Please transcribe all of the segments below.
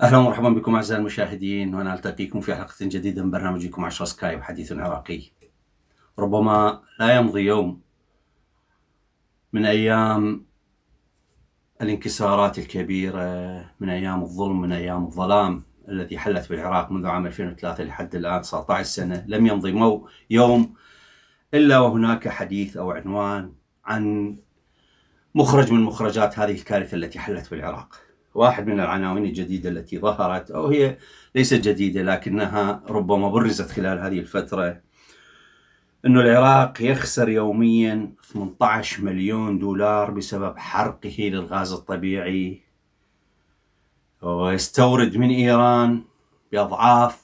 اهلا ومرحبا بكم اعزائي المشاهدين وانا التقيكم في حلقه جديده من برنامجكم 10 سكايب حديث عراقي. ربما لا يمضي يوم من ايام الانكسارات الكبيرة من أيام الظلم من أيام الظلام التي حلت بالعراق منذ عام 2003 لحد الآن 19 سنة لم يمضي يوم إلا وهناك حديث أو عنوان عن مخرج من مخرجات هذه الكارثة التي حلت بالعراق واحد من العناوين الجديدة التي ظهرت أو هي ليست جديدة لكنها ربما برزت خلال هذه الفترة أنه العراق يخسر يوميا 18 مليون دولار بسبب حرقه للغاز الطبيعي ويستورد من إيران بأضعاف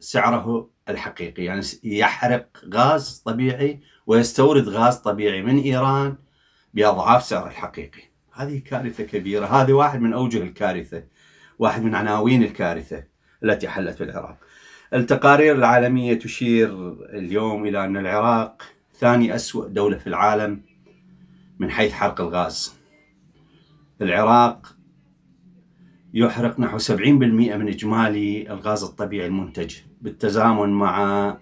سعره الحقيقي يعني يحرق غاز طبيعي ويستورد غاز طبيعي من إيران بأضعاف سعره الحقيقي هذه كارثة كبيرة هذه واحد من أوجه الكارثة واحد من عناوين الكارثة التي حلت في العراق التقارير العالمية تشير اليوم إلى أن العراق ثاني أسوأ دولة في العالم من حيث حرق الغاز العراق يحرق نحو 70% من إجمالي الغاز الطبيعي المنتج بالتزامن مع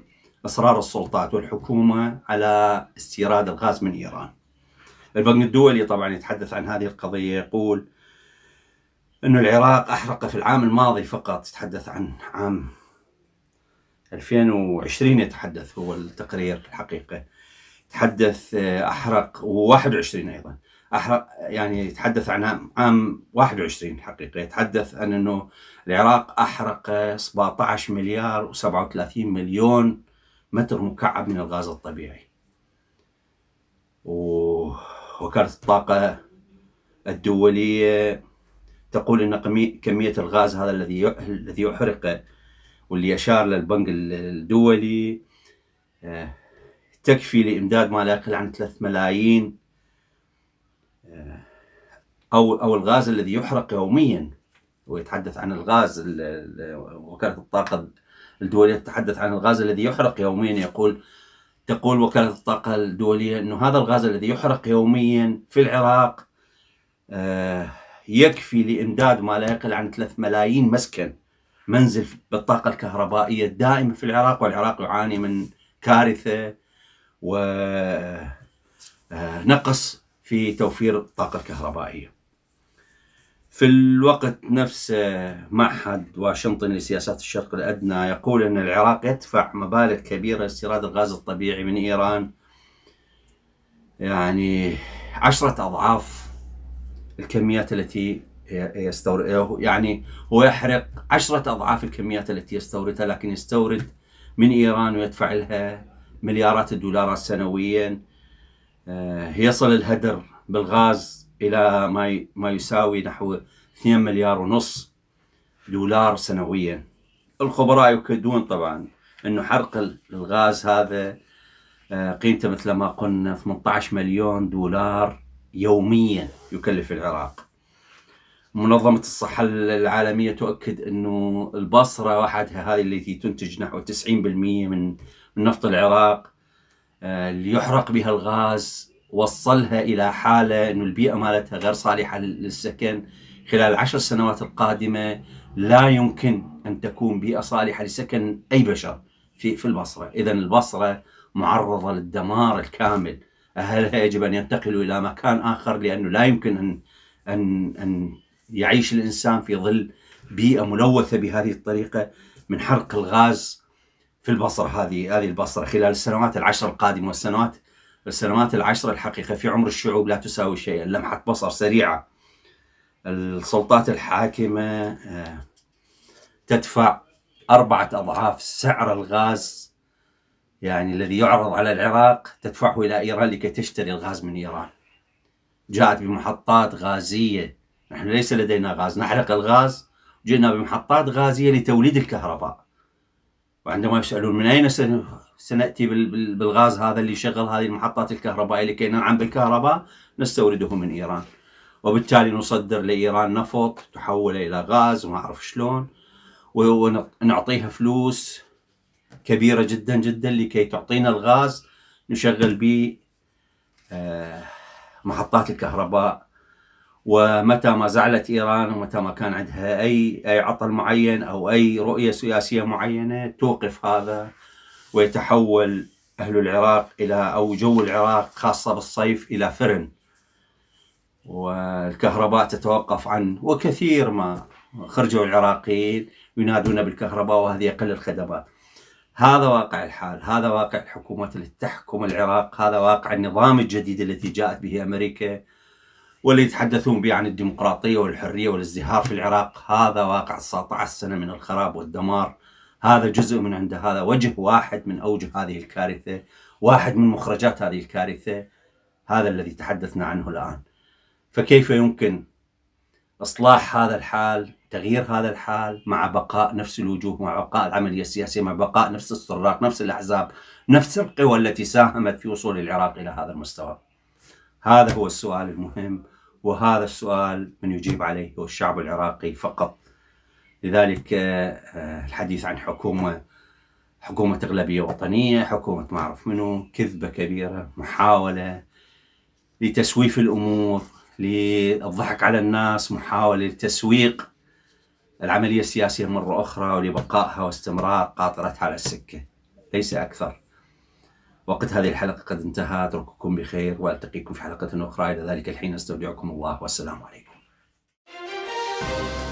إصرار السلطات والحكومة على استيراد الغاز من إيران البنك الدولي طبعا يتحدث عن هذه القضية يقول أن العراق أحرق في العام الماضي فقط تحدث عن عام 2020 يتحدث هو التقرير الحقيقه تحدث آه، احرق و21 ايضا احرق يعني يتحدث عن عام 21 حقيقه يتحدث عن انه العراق احرق 17 مليار و37 مليون متر مكعب من الغاز الطبيعي ووكاله الطاقه الدوليه تقول ان كميه الغاز هذا الذي الذي احرق واللي أشار للبنك الدولي آه، تكفي لإمداد ما لا يقل عن 3 ملايين آه، أو أو الغاز الذي يحرق يوميا ويتحدث عن الغاز وكالة الطاقة الدولية تتحدث عن الغاز الذي يحرق يوميا يقول تقول وكالة الطاقة الدولية أنه هذا الغاز الذي يحرق يوميا في العراق آه، يكفي لإمداد ما لا يقل عن 3 ملايين مسكن منزل بالطاقة الكهربائية الدائمة في العراق والعراق يعاني من كارثة ونقص آه، في توفير الطاقة الكهربائية في الوقت نفسه معهد واشنطن لسياسات الشرق الأدنى يقول أن العراق يدفع مبالغ كبيرة لاستيراد الغاز الطبيعي من إيران يعني عشرة أضعاف الكميات التي يستورد يعني هو يحرق عشرة أضعاف الكميات التي يستوردها لكن يستورد من إيران ويدفع لها مليارات الدولارات سنويا آه، يصل الهدر بالغاز إلى ما ما يساوي نحو 2 مليار ونص دولار سنويا الخبراء يكدون طبعا أنه حرق الغاز هذا آه، قيمته مثل ما قلنا 18 مليون دولار يوميا يكلف العراق منظمة الصحة العالمية تؤكد أنه البصرة وحدها هذه التي تنتج نحو 90% من نفط العراق آه، اللي يحرق بها الغاز وصلها إلى حالة أنه البيئة مالتها غير صالحة للسكن خلال العشر سنوات القادمة لا يمكن أن تكون بيئة صالحة لسكن أي بشر في في البصرة إذا البصرة معرضة للدمار الكامل أهلها يجب أن ينتقلوا إلى مكان آخر لأنه لا يمكن أن أن أن يعيش الانسان في ظل بيئه ملوثه بهذه الطريقه من حرق الغاز في البصره هذه هذه البصره خلال السنوات العشر القادمه والسنوات السنوات العشر الحقيقه في عمر الشعوب لا تساوي شيئا لمحه بصر سريعه السلطات الحاكمه آه، تدفع أربعة أضعاف سعر الغاز يعني الذي يعرض على العراق تدفعه إلى إيران لكي تشتري الغاز من إيران جاءت بمحطات غازية نحن ليس لدينا غاز نحرق الغاز جئنا بمحطات غازية لتوليد الكهرباء وعندما يسألون من أين سنأتي بالغاز هذا اللي يشغل هذه المحطات الكهربائية لكي ننعم بالكهرباء نستورده من إيران وبالتالي نصدر لإيران نفط تحول إلى غاز وما أعرف شلون ونعطيها فلوس كبيرة جدا جدا لكي تعطينا الغاز نشغل به آه، محطات الكهرباء ومتى ما زعلت إيران ومتى ما كان عندها أي أي عطل معين أو أي رؤية سياسية معينة توقف هذا ويتحول أهل العراق إلى أو جو العراق خاصة بالصيف إلى فرن والكهرباء تتوقف عن وكثير ما خرجوا العراقيين ينادون بالكهرباء وهذه أقل الخدمات هذا واقع الحال هذا واقع الحكومات التي تحكم العراق هذا واقع النظام الجديد الذي جاءت به أمريكا واللي يتحدثون به عن الديمقراطية والحرية والازدهار في العراق هذا واقع 19 سنة من الخراب والدمار هذا جزء من عند هذا وجه واحد من أوجه هذه الكارثة واحد من مخرجات هذه الكارثة هذا الذي تحدثنا عنه الآن فكيف يمكن إصلاح هذا الحال تغيير هذا الحال مع بقاء نفس الوجوه مع بقاء العملية السياسية مع بقاء نفس السراق نفس الأحزاب نفس القوى التي ساهمت في وصول العراق إلى هذا المستوى هذا هو السؤال المهم وهذا السؤال من يجيب عليه هو الشعب العراقي فقط لذلك آه، آه، الحديث عن حكومة حكومة أغلبية وطنية حكومة ما أعرف منو كذبة كبيرة محاولة لتسويف الأمور للضحك على الناس محاولة لتسويق العملية السياسية مرة أخرى ولبقائها واستمرار قاطرتها على السكة ليس أكثر وقت هذه الحلقة قد انتهى أترككم بخير وألتقيكم في حلقة أخرى إلى ذلك الحين أستودعكم الله والسلام عليكم